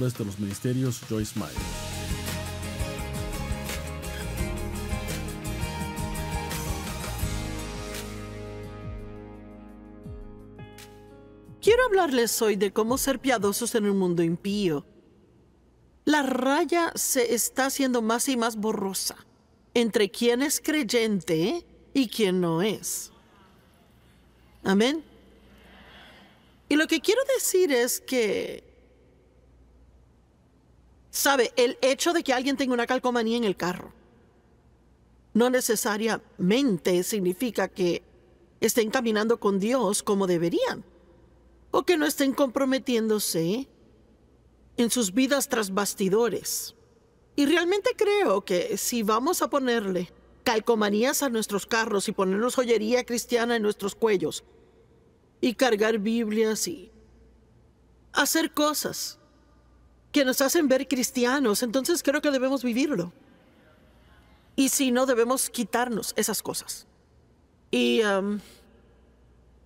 de los ministerios Joyce Meyer. Quiero hablarles hoy de cómo ser piadosos en un mundo impío. La raya se está haciendo más y más borrosa entre quien es creyente y quien no es. Amén. Y lo que quiero decir es que Sabe, el hecho de que alguien tenga una calcomanía en el carro no necesariamente significa que estén caminando con Dios como deberían o que no estén comprometiéndose en sus vidas tras bastidores. Y realmente creo que si vamos a ponerle calcomanías a nuestros carros y ponernos joyería cristiana en nuestros cuellos y cargar Biblias y hacer cosas que nos hacen ver cristianos, entonces creo que debemos vivirlo. Y si no, debemos quitarnos esas cosas. Y um,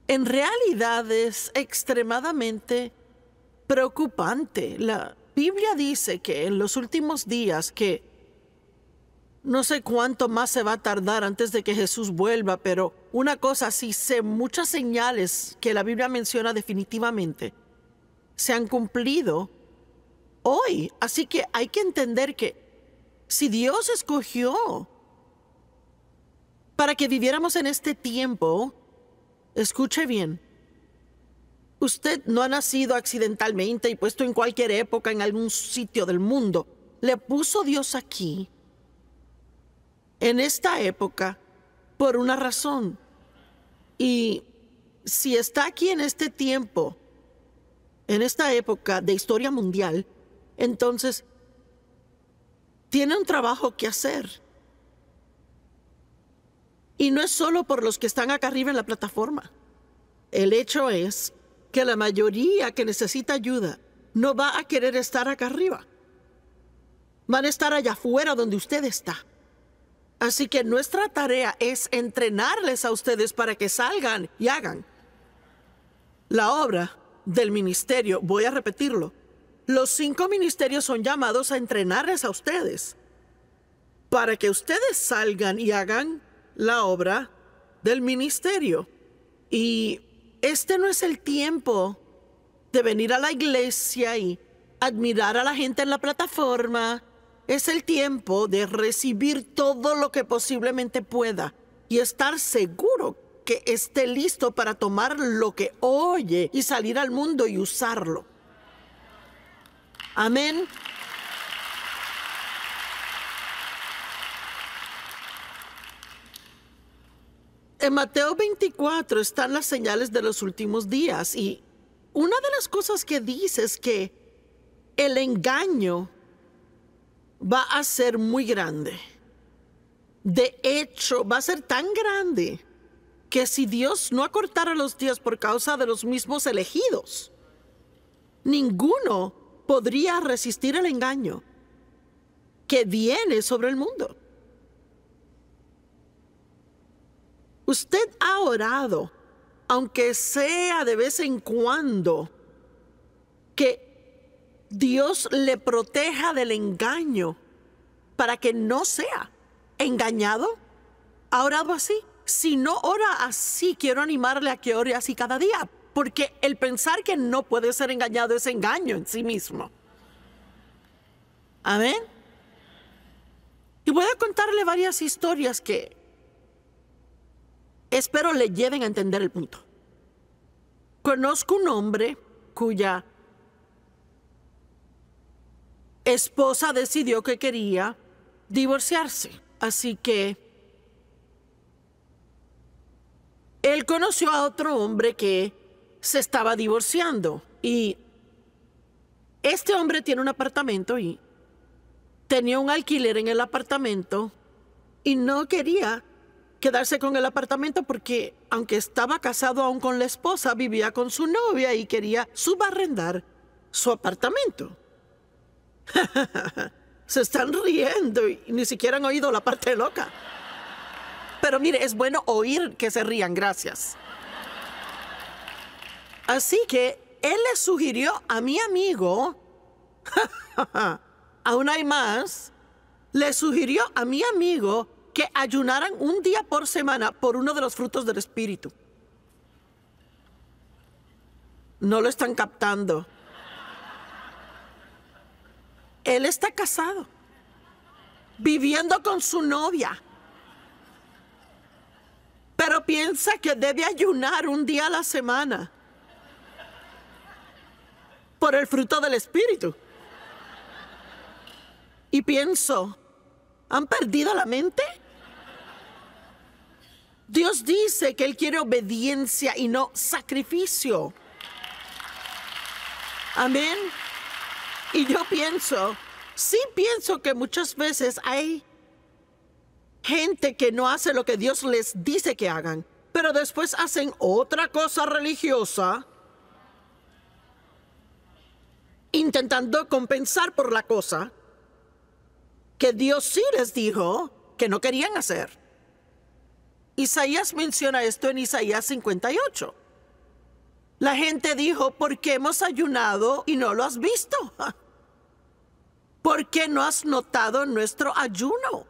en realidad es extremadamente preocupante. La Biblia dice que en los últimos días, que no sé cuánto más se va a tardar antes de que Jesús vuelva, pero una cosa sí sé, muchas señales que la Biblia menciona definitivamente se han cumplido hoy. Así que hay que entender que si Dios escogió para que viviéramos en este tiempo, escuche bien, usted no ha nacido accidentalmente y puesto en cualquier época en algún sitio del mundo. Le puso Dios aquí, en esta época, por una razón. Y si está aquí en este tiempo, en esta época de historia mundial, entonces, tiene un trabajo que hacer. Y no es solo por los que están acá arriba en la plataforma. El hecho es que la mayoría que necesita ayuda no va a querer estar acá arriba. Van a estar allá afuera donde usted está. Así que nuestra tarea es entrenarles a ustedes para que salgan y hagan la obra del ministerio. Voy a repetirlo los cinco ministerios son llamados a entrenarles a ustedes para que ustedes salgan y hagan la obra del ministerio. Y este no es el tiempo de venir a la iglesia y admirar a la gente en la plataforma. Es el tiempo de recibir todo lo que posiblemente pueda y estar seguro que esté listo para tomar lo que oye y salir al mundo y usarlo. Amén. En Mateo 24 están las señales de los últimos días y una de las cosas que dice es que el engaño va a ser muy grande. De hecho, va a ser tan grande que si Dios no acortara los días por causa de los mismos elegidos, ninguno podría resistir el engaño que viene sobre el mundo. Usted ha orado, aunque sea de vez en cuando, que Dios le proteja del engaño para que no sea engañado. ¿Ha orado así? Si no ora así, quiero animarle a que ore así cada día porque el pensar que no puede ser engañado es engaño en sí mismo. Amén. Y voy a contarle varias historias que espero le lleven a entender el punto. Conozco un hombre cuya esposa decidió que quería divorciarse. Así que él conoció a otro hombre que se estaba divorciando y este hombre tiene un apartamento y tenía un alquiler en el apartamento y no quería quedarse con el apartamento porque, aunque estaba casado aún con la esposa, vivía con su novia y quería subarrendar su apartamento. Se están riendo y ni siquiera han oído la parte loca. Pero mire, es bueno oír que se rían, gracias. Así que él le sugirió a mi amigo, aún hay más, le sugirió a mi amigo que ayunaran un día por semana por uno de los frutos del Espíritu. No lo están captando. Él está casado, viviendo con su novia, pero piensa que debe ayunar un día a la semana por el fruto del Espíritu. Y pienso, ¿han perdido la mente? Dios dice que Él quiere obediencia y no sacrificio. Amén. Y yo pienso, sí pienso que muchas veces hay gente que no hace lo que Dios les dice que hagan, pero después hacen otra cosa religiosa intentando compensar por la cosa que Dios sí les dijo que no querían hacer. Isaías menciona esto en Isaías 58. La gente dijo, ¿por qué hemos ayunado y no lo has visto? ¿Por qué no has notado nuestro ayuno?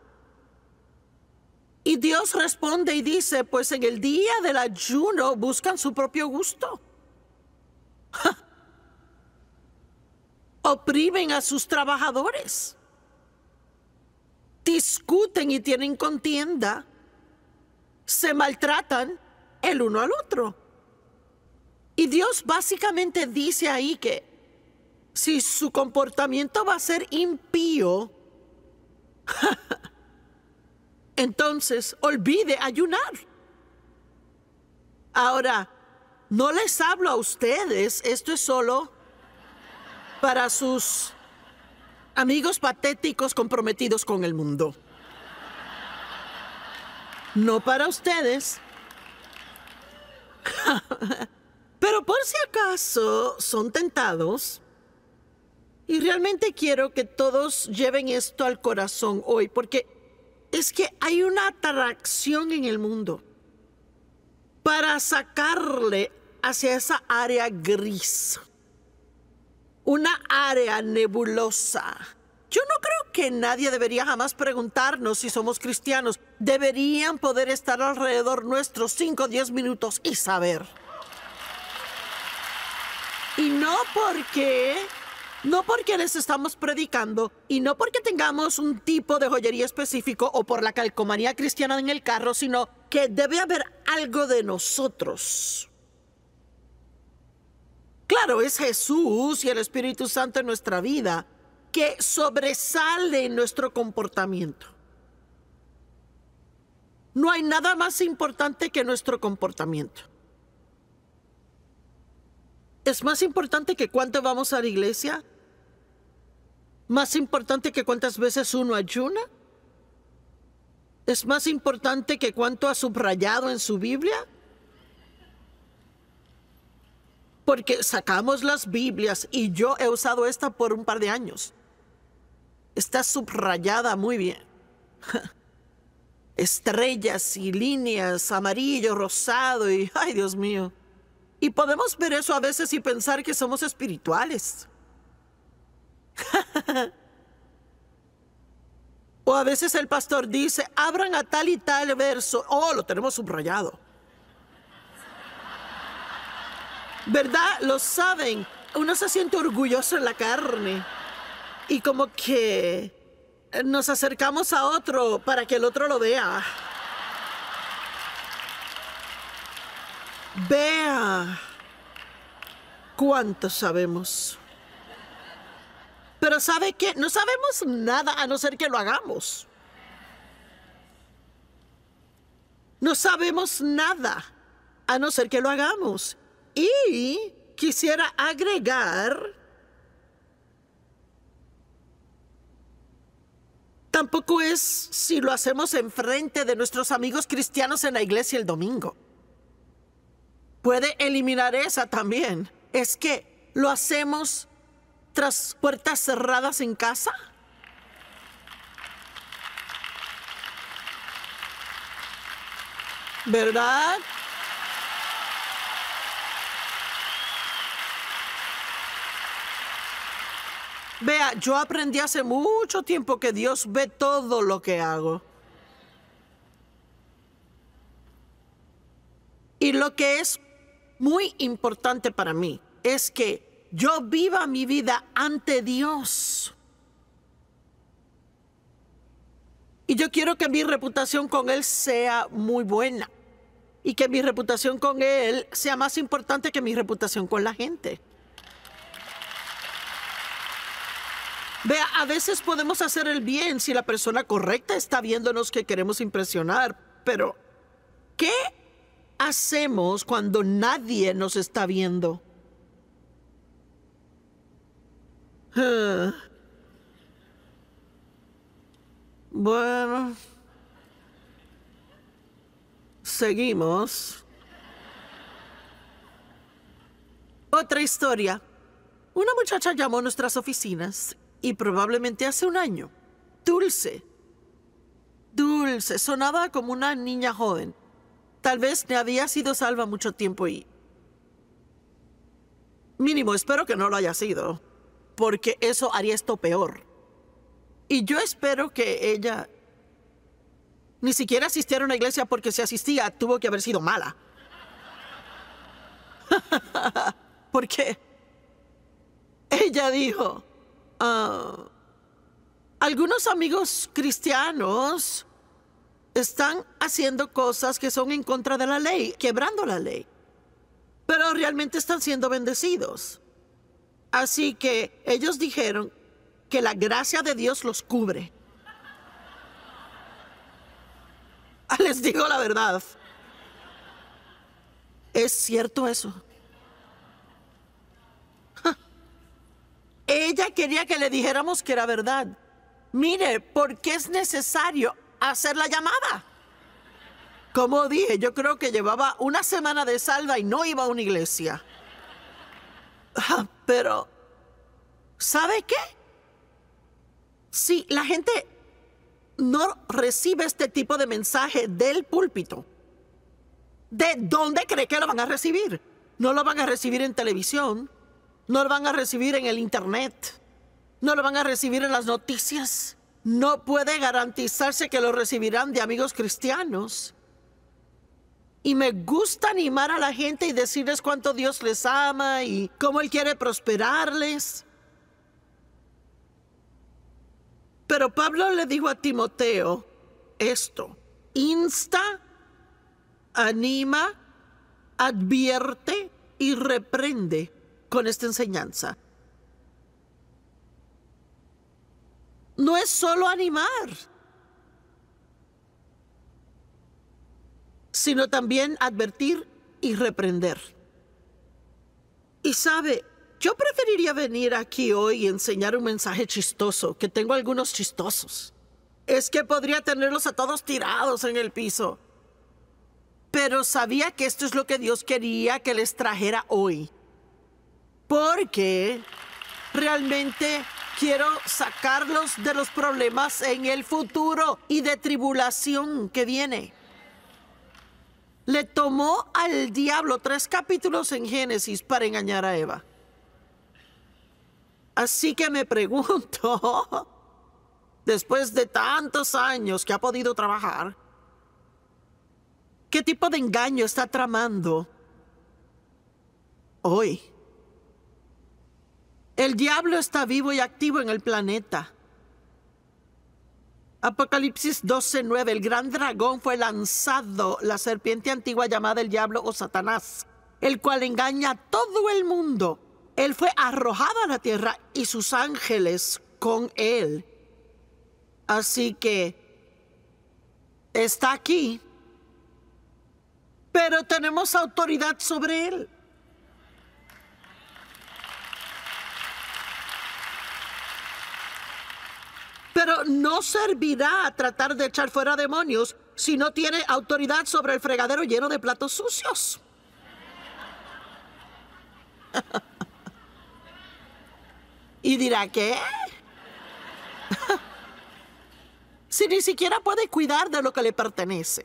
Y Dios responde y dice, pues en el día del ayuno buscan su propio gusto. oprimen a sus trabajadores, discuten y tienen contienda, se maltratan el uno al otro. Y Dios básicamente dice ahí que si su comportamiento va a ser impío, entonces olvide ayunar. Ahora, no les hablo a ustedes, esto es solo para sus amigos patéticos comprometidos con el mundo. No para ustedes. Pero por si acaso son tentados, y realmente quiero que todos lleven esto al corazón hoy, porque es que hay una atracción en el mundo para sacarle hacia esa área gris una área nebulosa. Yo no creo que nadie debería jamás preguntarnos si somos cristianos. Deberían poder estar alrededor nuestros 5 o 10 minutos y saber. Y no porque... No porque les estamos predicando y no porque tengamos un tipo de joyería específico o por la calcomanía cristiana en el carro, sino que debe haber algo de nosotros. Claro, es Jesús y el Espíritu Santo en nuestra vida que sobresale en nuestro comportamiento. No hay nada más importante que nuestro comportamiento. Es más importante que cuánto vamos a la iglesia, más importante que cuántas veces uno ayuna, es más importante que cuánto ha subrayado en su Biblia. Porque sacamos las Biblias y yo he usado esta por un par de años. Está subrayada muy bien. Estrellas y líneas, amarillo, rosado y... ¡Ay, Dios mío! Y podemos ver eso a veces y pensar que somos espirituales. o a veces el pastor dice, abran a tal y tal verso. Oh, lo tenemos subrayado. ¿Verdad? Lo saben. Uno se siente orgulloso en la carne. Y como que eh, nos acercamos a otro para que el otro lo vea. Vea cuánto sabemos. Pero ¿sabe qué? No sabemos nada a no ser que lo hagamos. No sabemos nada a no ser que lo hagamos. Y quisiera agregar... Tampoco es si lo hacemos enfrente de nuestros amigos cristianos en la iglesia el domingo. Puede eliminar esa también. Es que lo hacemos tras puertas cerradas en casa. ¿Verdad? Vea, yo aprendí hace mucho tiempo que Dios ve todo lo que hago. Y lo que es muy importante para mí es que yo viva mi vida ante Dios. Y yo quiero que mi reputación con Él sea muy buena. Y que mi reputación con Él sea más importante que mi reputación con la gente. Vea, a veces podemos hacer el bien si la persona correcta está viéndonos que queremos impresionar, pero ¿qué hacemos cuando nadie nos está viendo? Ah. Bueno. Seguimos. Otra historia. Una muchacha llamó a nuestras oficinas y probablemente hace un año. Dulce. Dulce. Sonaba como una niña joven. Tal vez me había sido salva mucho tiempo y... Mínimo, espero que no lo haya sido, porque eso haría esto peor. Y yo espero que ella... Ni siquiera asistiera a una iglesia porque si asistía tuvo que haber sido mala. porque ella dijo, Ah, algunos amigos cristianos están haciendo cosas que son en contra de la ley, quebrando la ley, pero realmente están siendo bendecidos. Así que ellos dijeron que la gracia de Dios los cubre. Les digo la verdad. ¿Es cierto eso? Ella quería que le dijéramos que era verdad. Mire, ¿por qué es necesario hacer la llamada? Como dije, yo creo que llevaba una semana de salva y no iba a una iglesia. Ah, pero, ¿sabe qué? Si la gente no recibe este tipo de mensaje del púlpito, ¿de dónde cree que lo van a recibir? No lo van a recibir en televisión, no lo van a recibir en el Internet. No lo van a recibir en las noticias. No puede garantizarse que lo recibirán de amigos cristianos. Y me gusta animar a la gente y decirles cuánto Dios les ama y cómo Él quiere prosperarles. Pero Pablo le dijo a Timoteo esto, insta, anima, advierte y reprende con esta enseñanza. No es solo animar, sino también advertir y reprender. Y sabe, yo preferiría venir aquí hoy y enseñar un mensaje chistoso, que tengo algunos chistosos. Es que podría tenerlos a todos tirados en el piso. Pero sabía que esto es lo que Dios quería que les trajera hoy porque realmente quiero sacarlos de los problemas en el futuro y de tribulación que viene. Le tomó al diablo tres capítulos en Génesis para engañar a Eva. Así que me pregunto, después de tantos años que ha podido trabajar, ¿qué tipo de engaño está tramando hoy? El diablo está vivo y activo en el planeta. Apocalipsis 12:9, el gran dragón fue lanzado, la serpiente antigua llamada el diablo o Satanás, el cual engaña a todo el mundo. Él fue arrojado a la tierra y sus ángeles con él. Así que está aquí, pero tenemos autoridad sobre él. Pero no servirá a tratar de echar fuera demonios si no tiene autoridad sobre el fregadero lleno de platos sucios. y dirá, ¿qué? si ni siquiera puede cuidar de lo que le pertenece.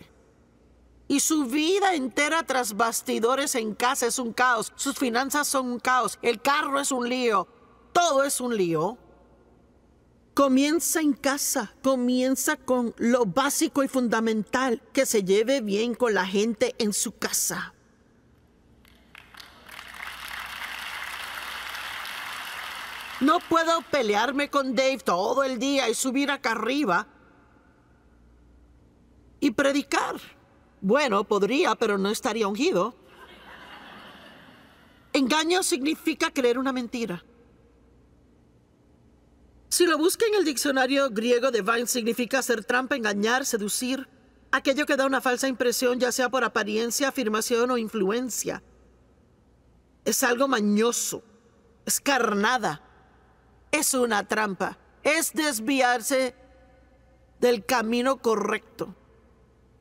Y su vida entera tras bastidores en casa es un caos. Sus finanzas son un caos. El carro es un lío. Todo es un lío. Comienza en casa, comienza con lo básico y fundamental, que se lleve bien con la gente en su casa. No puedo pelearme con Dave todo el día y subir acá arriba y predicar. Bueno, podría, pero no estaría ungido. Engaño significa creer una mentira. Si lo busca en el diccionario griego de Vine, significa hacer trampa, engañar, seducir. Aquello que da una falsa impresión, ya sea por apariencia, afirmación o influencia. Es algo mañoso. Es carnada. Es una trampa. Es desviarse del camino correcto.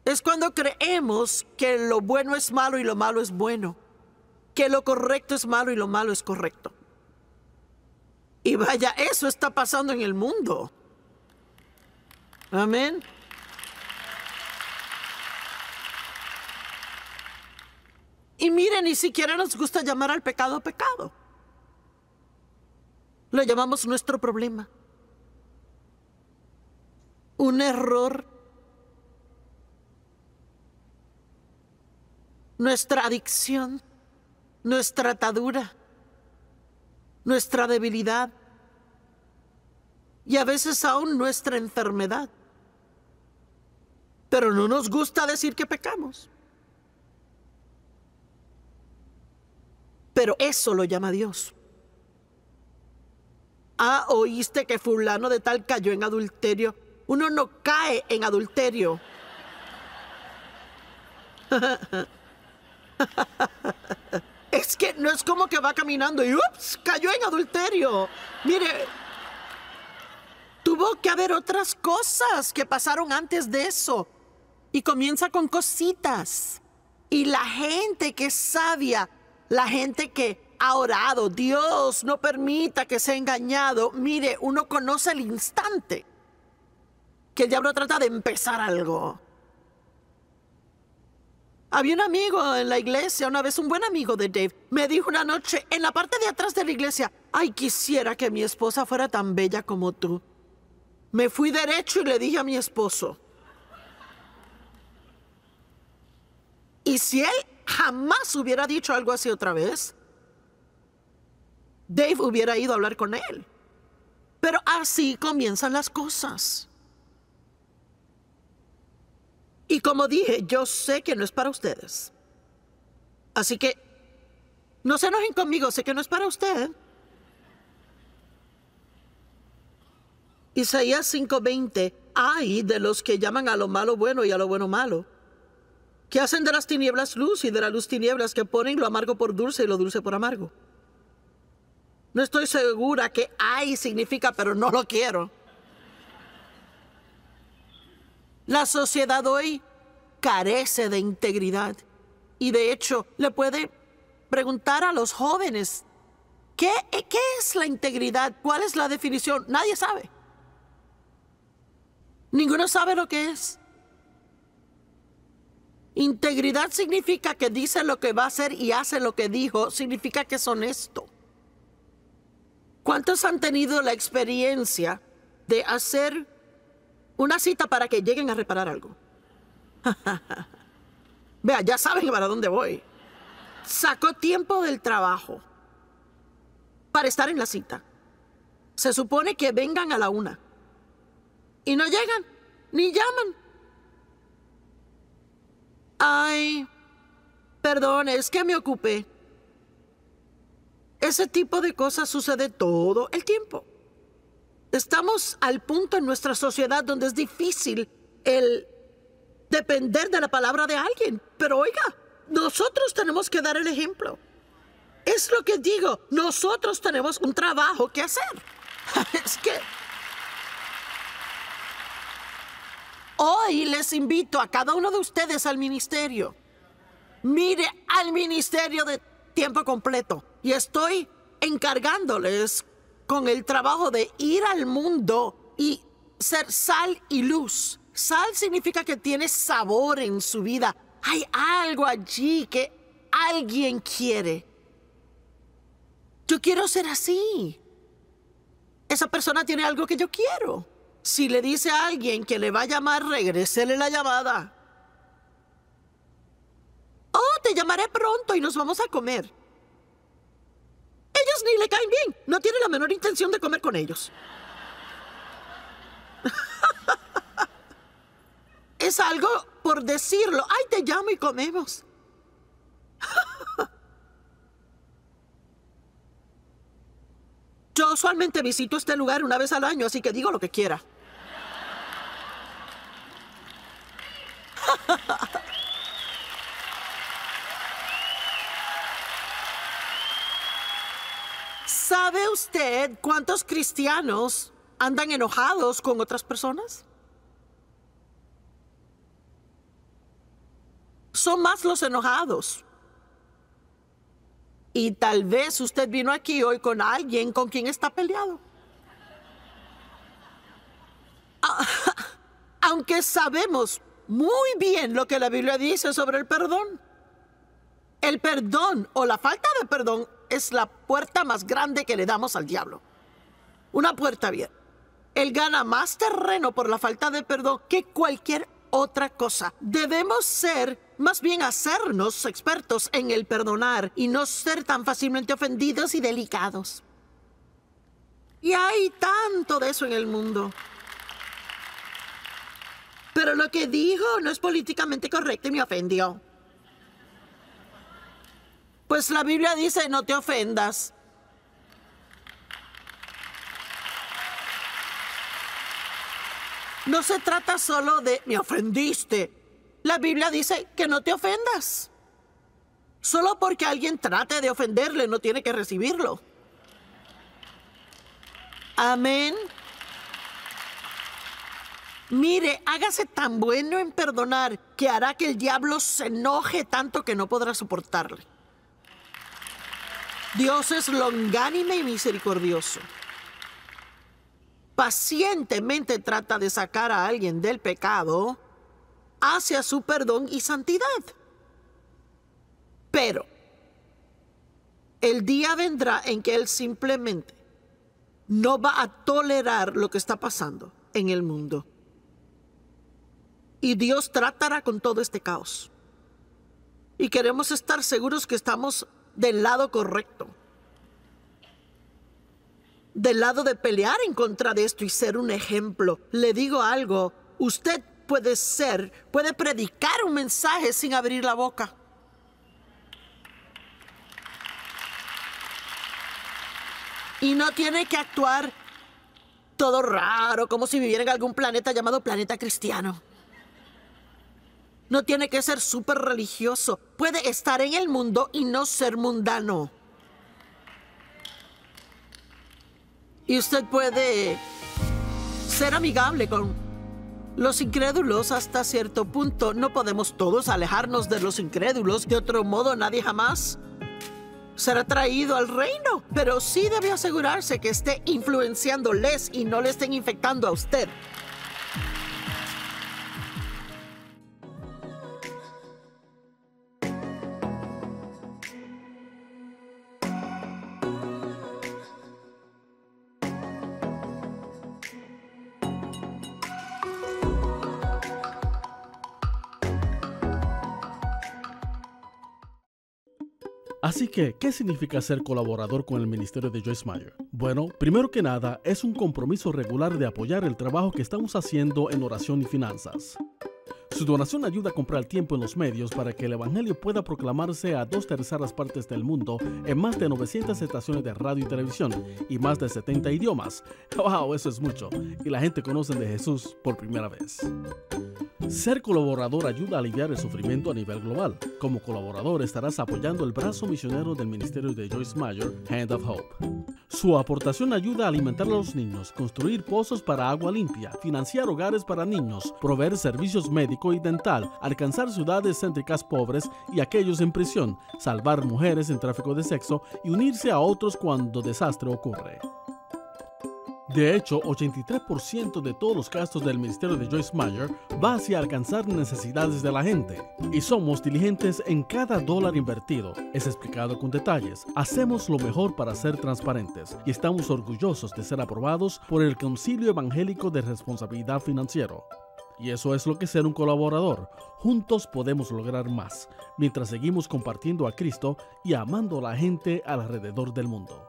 Es cuando creemos que lo bueno es malo y lo malo es bueno. Que lo correcto es malo y lo malo es correcto. Y vaya, eso está pasando en el mundo. Amén. Y miren, ni siquiera nos gusta llamar al pecado pecado. Lo llamamos nuestro problema. Un error. Nuestra adicción. Nuestra atadura. Nuestra debilidad y a veces aún nuestra enfermedad. Pero no nos gusta decir que pecamos. Pero eso lo llama Dios. Ah, oíste que fulano de tal cayó en adulterio. Uno no cae en adulterio. es que no es como que va caminando y ups, cayó en adulterio. Mire, tuvo que haber otras cosas que pasaron antes de eso. Y comienza con cositas. Y la gente que es sabia, la gente que ha orado, Dios no permita que sea engañado. Mire, uno conoce el instante que el diablo trata de empezar algo. Había un amigo en la iglesia, una vez un buen amigo de Dave, me dijo una noche en la parte de atrás de la iglesia, ay, quisiera que mi esposa fuera tan bella como tú. Me fui derecho y le dije a mi esposo. Y si él jamás hubiera dicho algo así otra vez, Dave hubiera ido a hablar con él. Pero así comienzan las cosas. Y como dije, yo sé que no es para ustedes. Así que no se enojen conmigo, sé que no es para usted. Isaías 5:20, hay de los que llaman a lo malo bueno y a lo bueno malo, que hacen de las tinieblas luz y de la luz tinieblas, que ponen lo amargo por dulce y lo dulce por amargo. No estoy segura que hay significa, pero no lo quiero. La sociedad hoy carece de integridad y de hecho le puede preguntar a los jóvenes, ¿qué, qué es la integridad? ¿Cuál es la definición? Nadie sabe. Ninguno sabe lo que es. Integridad significa que dice lo que va a hacer y hace lo que dijo. Significa que es honesto. ¿Cuántos han tenido la experiencia de hacer una cita para que lleguen a reparar algo? Vea, ya saben para dónde voy. Sacó tiempo del trabajo para estar en la cita. Se supone que vengan a la una y no llegan, ni llaman. Ay, perdón, es que me ocupé. Ese tipo de cosas sucede todo el tiempo. Estamos al punto en nuestra sociedad donde es difícil el depender de la palabra de alguien. Pero oiga, nosotros tenemos que dar el ejemplo. Es lo que digo, nosotros tenemos un trabajo que hacer. es que Hoy les invito a cada uno de ustedes al ministerio. Mire al ministerio de tiempo completo. Y estoy encargándoles con el trabajo de ir al mundo y ser sal y luz. Sal significa que tiene sabor en su vida. Hay algo allí que alguien quiere. Yo quiero ser así. Esa persona tiene algo que yo quiero. Si le dice a alguien que le va a llamar, regresele la llamada. Oh, te llamaré pronto y nos vamos a comer. Ellos ni le caen bien. No tiene la menor intención de comer con ellos. es algo por decirlo. Ay, te llamo y comemos. Yo usualmente visito este lugar una vez al año, así que digo lo que quiera. usted cuántos cristianos andan enojados con otras personas? Son más los enojados. Y tal vez usted vino aquí hoy con alguien con quien está peleado. Ah, aunque sabemos muy bien lo que la Biblia dice sobre el perdón. El perdón o la falta de perdón es la puerta más grande que le damos al diablo. Una puerta abierta. Él gana más terreno por la falta de perdón que cualquier otra cosa. Debemos ser, más bien hacernos expertos en el perdonar y no ser tan fácilmente ofendidos y delicados. Y hay tanto de eso en el mundo. Pero lo que digo no es políticamente correcto y me ofendió. Pues la Biblia dice, no te ofendas. No se trata solo de, me ofendiste. La Biblia dice que no te ofendas. Solo porque alguien trate de ofenderle no tiene que recibirlo. Amén. Mire, hágase tan bueno en perdonar que hará que el diablo se enoje tanto que no podrá soportarle. Dios es longánime y misericordioso. Pacientemente trata de sacar a alguien del pecado hacia su perdón y santidad. Pero el día vendrá en que Él simplemente no va a tolerar lo que está pasando en el mundo. Y Dios tratará con todo este caos. Y queremos estar seguros que estamos del lado correcto. Del lado de pelear en contra de esto y ser un ejemplo. Le digo algo, usted puede ser, puede predicar un mensaje sin abrir la boca. Y no tiene que actuar todo raro, como si viviera en algún planeta llamado planeta cristiano. No tiene que ser súper religioso. Puede estar en el mundo y no ser mundano. Y usted puede ser amigable con los incrédulos hasta cierto punto. No podemos todos alejarnos de los incrédulos. De otro modo, nadie jamás será traído al reino. Pero sí debe asegurarse que esté influenciándoles y no le estén infectando a usted. ¿qué significa ser colaborador con el ministerio de Joyce Meyer? Bueno, primero que nada, es un compromiso regular de apoyar el trabajo que estamos haciendo en oración y finanzas. Su donación ayuda a comprar el tiempo en los medios para que el Evangelio pueda proclamarse a dos terceras partes del mundo en más de 900 estaciones de radio y televisión y más de 70 idiomas. ¡Wow! Eso es mucho. Y la gente conoce de Jesús por primera vez. Ser colaborador ayuda a aliviar el sufrimiento a nivel global. Como colaborador estarás apoyando el brazo misionero del ministerio de Joyce Meyer, Hand of Hope. Su aportación ayuda a alimentar a los niños, construir pozos para agua limpia, financiar hogares para niños, proveer servicios médicos, dental, alcanzar ciudades céntricas pobres y aquellos en prisión, salvar mujeres en tráfico de sexo y unirse a otros cuando desastre ocurre. De hecho, 83% de todos los gastos del ministerio de Joyce Meyer va hacia alcanzar necesidades de la gente. Y somos diligentes en cada dólar invertido. Es explicado con detalles. Hacemos lo mejor para ser transparentes y estamos orgullosos de ser aprobados por el Concilio Evangélico de Responsabilidad Financiera. Y eso es lo que ser un colaborador. Juntos podemos lograr más, mientras seguimos compartiendo a Cristo y amando a la gente alrededor del mundo.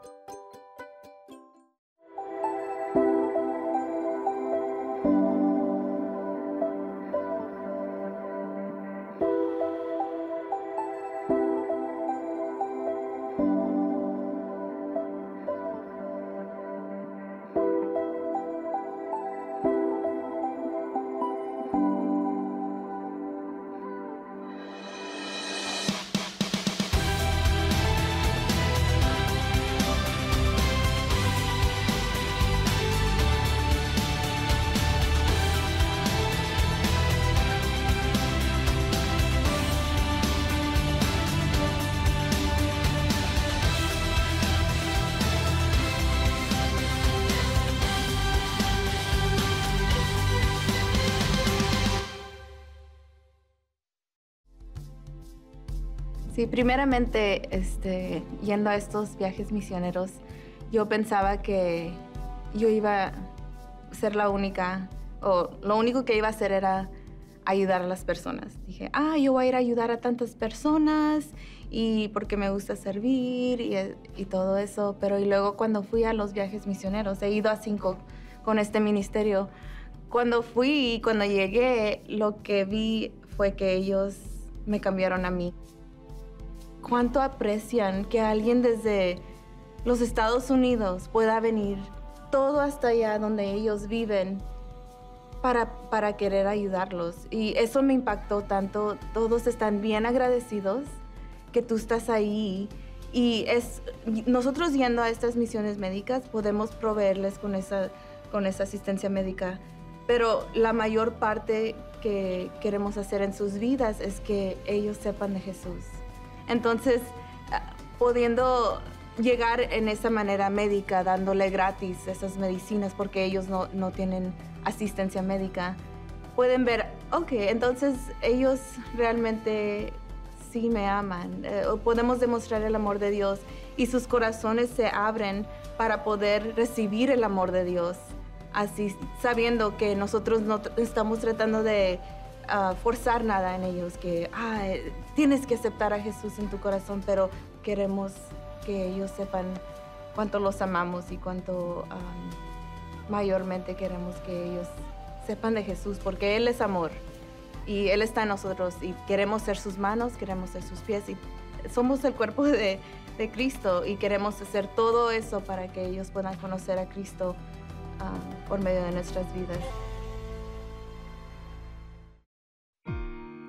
Sí, primeramente, este, yendo a estos viajes misioneros, yo pensaba que yo iba a ser la única, o lo único que iba a hacer era ayudar a las personas. Dije, ah, yo voy a ir a ayudar a tantas personas y porque me gusta servir y, e-, y todo eso. Pero y luego cuando fui a los viajes misioneros, he ido a cinco con este ministerio. Cuando fui y cuando llegué, lo que vi fue que ellos me cambiaron a mí cuánto aprecian que alguien desde los Estados Unidos pueda venir todo hasta allá donde ellos viven para, para querer ayudarlos. Y eso me impactó tanto. Todos están bien agradecidos que tú estás ahí. Y es, nosotros yendo a estas misiones médicas podemos proveerles con esa, con esa asistencia médica. Pero la mayor parte que queremos hacer en sus vidas es que ellos sepan de Jesús. Entonces, eh, pudiendo llegar en esa manera médica, dándole gratis esas medicinas porque ellos no, tienen asistencia médica, pueden ver, ok, entonces ellos realmente sí me aman. Eh, podemos demostrar el amor de Dios y sus corazones se abren para poder recibir el amor de Dios. Así, sabiendo que nosotros no estamos tratando de forzar nada en ellos, que tienes que aceptar a Jesús en tu corazón, pero queremos que ellos sepan cuánto los amamos y cuánto mayormente queremos que ellos sepan de Jesús, porque Él es amor y Él está en nosotros y queremos ser sus manos, queremos ser sus pies y somos el cuerpo de, Cristo y queremos hacer todo eso para que ellos puedan conocer a Cristo por medio de nuestras vidas.